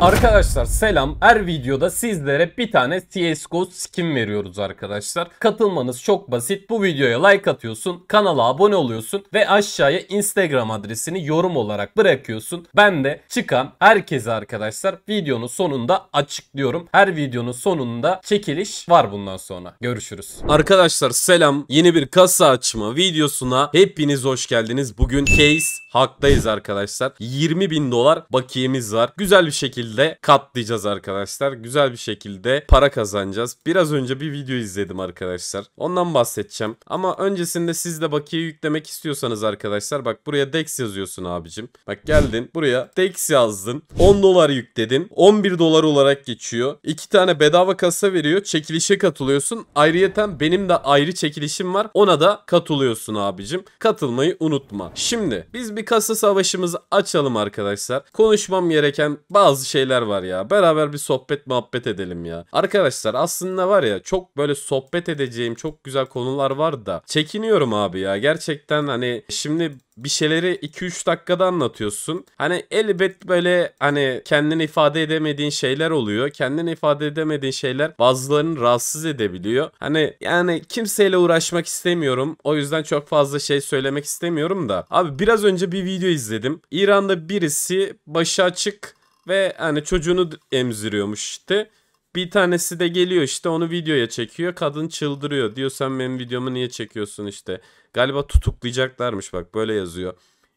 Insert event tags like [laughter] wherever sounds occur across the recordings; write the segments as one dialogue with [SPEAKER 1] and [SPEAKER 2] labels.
[SPEAKER 1] Arkadaşlar selam. Her videoda sizlere bir tane CSGO skin veriyoruz arkadaşlar. Katılmanız çok basit. Bu videoya like atıyorsun, kanala abone oluyorsun ve aşağıya Instagram adresini yorum olarak bırakıyorsun. Ben de çıkan herkese arkadaşlar videonun sonunda açıklıyorum. Her videonun sonunda çekiliş var bundan sonra. Görüşürüz. Arkadaşlar selam. Yeni bir kasa açma videosuna hepiniz hoş geldiniz. Bugün case haktayız arkadaşlar. 20 bin dolar bakiyemiz var. Güzel bir şekilde şekilde katlayacağız arkadaşlar. Güzel bir şekilde para kazanacağız. Biraz önce bir video izledim arkadaşlar. Ondan bahsedeceğim. Ama öncesinde siz de bakiye yüklemek istiyorsanız arkadaşlar bak buraya Dex yazıyorsun abicim. Bak geldin buraya Dex yazdın. 10 dolar yükledin. 11 dolar olarak geçiyor. 2 tane bedava kasa veriyor. Çekilişe katılıyorsun. Ayrıyeten benim de ayrı çekilişim var. Ona da katılıyorsun abicim. Katılmayı unutma. Şimdi biz bir kasa savaşımızı açalım arkadaşlar. Konuşmam gereken bazı şeyler var ya. Beraber bir sohbet muhabbet edelim ya. Arkadaşlar aslında var ya çok böyle sohbet edeceğim çok güzel konular var da çekiniyorum abi ya. Gerçekten hani şimdi bir şeyleri 2-3 dakikada anlatıyorsun. Hani elbet böyle hani kendini ifade edemediğin şeyler oluyor. Kendini ifade edemediğin şeyler bazılarını rahatsız edebiliyor. Hani yani kimseyle uğraşmak istemiyorum. O yüzden çok fazla şey söylemek istemiyorum da. Abi biraz önce bir video izledim. İran'da birisi başı açık ve hani çocuğunu emziriyormuş işte. Bir tanesi de geliyor işte onu videoya çekiyor. Kadın çıldırıyor. Diyor sen benim videomu niye çekiyorsun işte. Galiba tutuklayacaklarmış bak böyle yazıyor.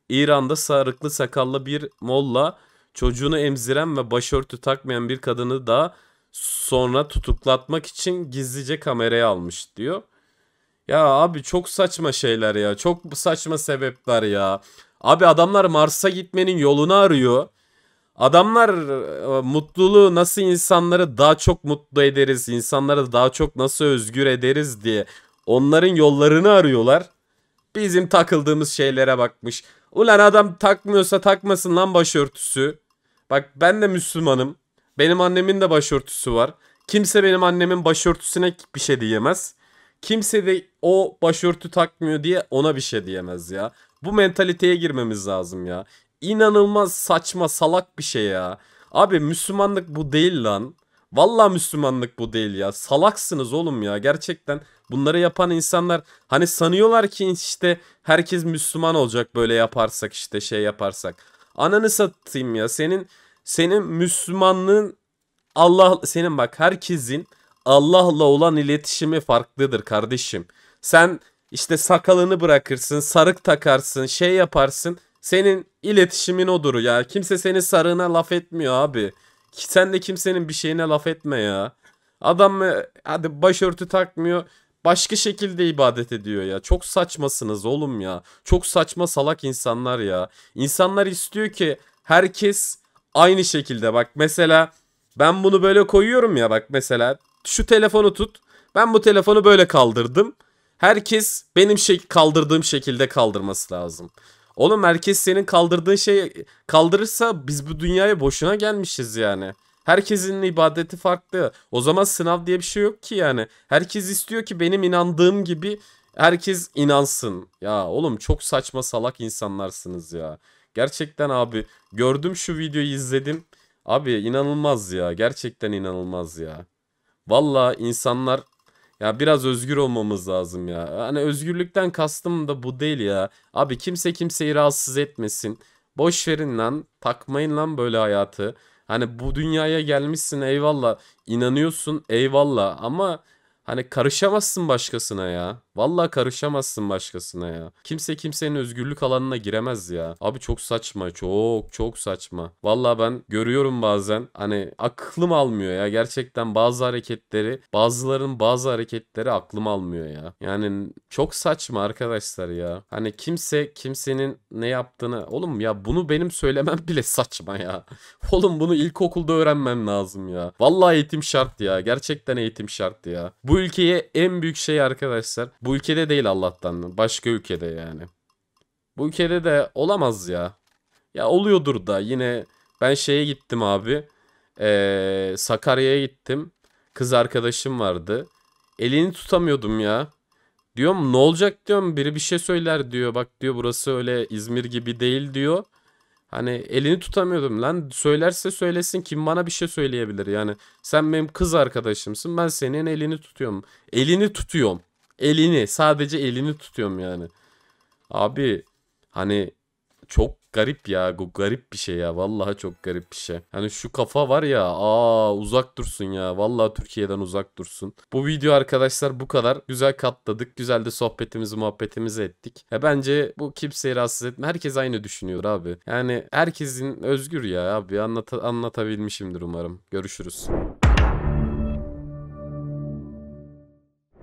[SPEAKER 1] İran'da sarıklı sakallı bir molla çocuğunu emziren ve başörtü takmayan bir kadını da sonra tutuklatmak için gizlice kameraya almış diyor. Ya abi çok saçma şeyler ya. Çok saçma sebepler ya. Abi adamlar Mars'a gitmenin yolunu arıyor. Adamlar e, mutluluğu nasıl insanları daha çok mutlu ederiz, insanları daha çok nasıl özgür ederiz diye onların yollarını arıyorlar. Bizim takıldığımız şeylere bakmış. Ulan adam takmıyorsa takmasın lan başörtüsü. Bak ben de Müslümanım. Benim annemin de başörtüsü var. Kimse benim annemin başörtüsüne bir şey diyemez. Kimse de o başörtü takmıyor diye ona bir şey diyemez ya. Bu mentaliteye girmemiz lazım ya inanılmaz saçma salak bir şey ya. Abi Müslümanlık bu değil lan. Vallahi Müslümanlık bu değil ya. Salaksınız oğlum ya gerçekten. Bunları yapan insanlar hani sanıyorlar ki işte herkes Müslüman olacak böyle yaparsak işte şey yaparsak. Ananı satayım ya senin senin Müslümanlığın Allah senin bak herkesin Allah'la olan iletişimi farklıdır kardeşim. Sen işte sakalını bırakırsın, sarık takarsın, şey yaparsın. Senin iletişimin odur ya. Kimse senin sarığına laf etmiyor abi. Sen de kimsenin bir şeyine laf etme ya. Adam mı e, hadi başörtü takmıyor. Başka şekilde ibadet ediyor ya. Çok saçmasınız oğlum ya. Çok saçma salak insanlar ya. İnsanlar istiyor ki herkes aynı şekilde bak mesela ben bunu böyle koyuyorum ya bak mesela şu telefonu tut. Ben bu telefonu böyle kaldırdım. Herkes benim şey kaldırdığım şekilde kaldırması lazım. Oğlum merkez senin kaldırdığın şey kaldırırsa biz bu dünyaya boşuna gelmişiz yani. Herkesin ibadeti farklı. O zaman sınav diye bir şey yok ki yani. Herkes istiyor ki benim inandığım gibi herkes inansın. Ya oğlum çok saçma salak insanlarsınız ya. Gerçekten abi gördüm şu videoyu izledim. Abi inanılmaz ya. Gerçekten inanılmaz ya. Valla insanlar ya biraz özgür olmamız lazım ya. Hani özgürlükten kastım da bu değil ya. Abi kimse kimseyi rahatsız etmesin. Boş verin lan. Takmayın lan böyle hayatı. Hani bu dünyaya gelmişsin eyvallah. inanıyorsun eyvallah ama hani karışamazsın başkasına ya. Vallahi karışamazsın başkasına ya. Kimse kimsenin özgürlük alanına giremez ya. Abi çok saçma. Çok çok saçma. Valla ben görüyorum bazen. Hani aklım almıyor ya. Gerçekten bazı hareketleri bazıların bazı hareketleri aklım almıyor ya. Yani çok saçma arkadaşlar ya. Hani kimse kimsenin ne yaptığını. Oğlum ya bunu benim söylemem bile saçma ya. [laughs] Oğlum bunu ilkokulda öğrenmem lazım ya. Vallahi eğitim şart ya. Gerçekten eğitim şart ya. Bu ülkeye en büyük şey arkadaşlar. Bu ülkede değil Allah'tan. Başka ülkede yani. Bu ülkede de olamaz ya. Ya oluyordur da yine ben şeye gittim abi. Ee, Sakarya'ya gittim. Kız arkadaşım vardı. Elini tutamıyordum ya. Diyorum ne olacak diyorum biri bir şey söyler diyor. Bak diyor burası öyle İzmir gibi değil diyor. Hani elini tutamıyordum lan söylerse söylesin kim bana bir şey söyleyebilir yani. Sen benim kız arkadaşımsın ben senin elini tutuyorum. Elini tutuyorum. Elini sadece elini tutuyorum yani. Abi hani çok garip ya. Bu garip bir şey ya. Vallahi çok garip bir şey. Hani şu kafa var ya. Aa uzak dursun ya. Vallahi Türkiye'den uzak dursun. Bu video arkadaşlar bu kadar. Güzel katladık. Güzel de sohbetimizi muhabbetimizi ettik. Ya e, bence bu kimseyi rahatsız etme. Herkes aynı düşünüyor abi. Yani herkesin özgür ya abi. Anlat anlatabilmişimdir umarım. Görüşürüz.